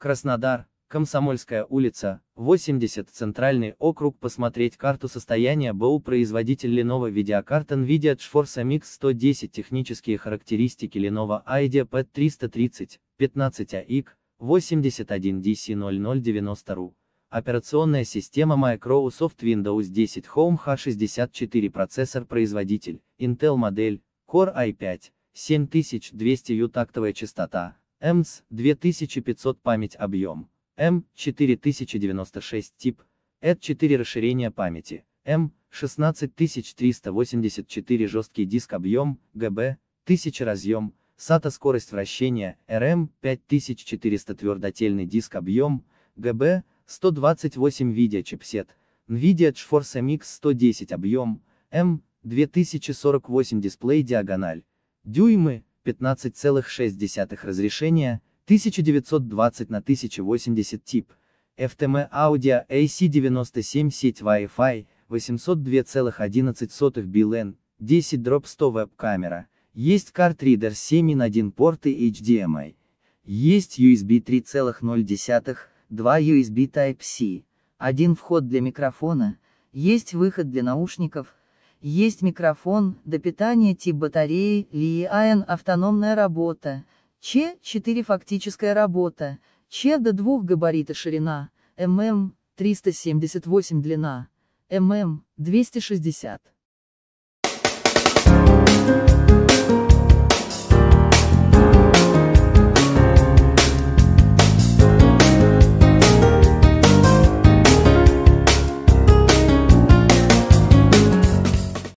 Краснодар, Комсомольская улица, 80, Центральный округ посмотреть карту состояния БУ производитель Lenovo видеокарт NVIDIA GeForce MX 110 технические характеристики Lenovo IDEA P330, 15AX, 81DC0090RU, операционная система Microsoft Windows 10 Home H64 процессор производитель, Intel модель, Core i5, 7200U тактовая частота, МС 2500 память объем, М 4096 тип, эд 4 расширение памяти, М 16384 жесткий диск объем, ГБ 1000 разъем, SATA скорость вращения, РМ 5400 твердотельный диск объем, ГБ 128 видео чипсет, NVIDIA GeForce MX 110 объем, М 2048 дисплей диагональ, дюймы 15,6 разрешения, 1920 на 1080 тип, FTM Audio AC97 сеть Wi-Fi, 802,11 BLN, 10 дроп 100 веб-камера, есть 7 на 1 порты HDMI, есть USB 3.0, 2 USB Type-C, один вход для микрофона, есть выход для наушников, есть микрофон, допитание, тип батареи, ЛИАН автономная работа, Ч4 фактическая работа, Ч до 2 габарита ширина, ММ 378 длина, ММ 260.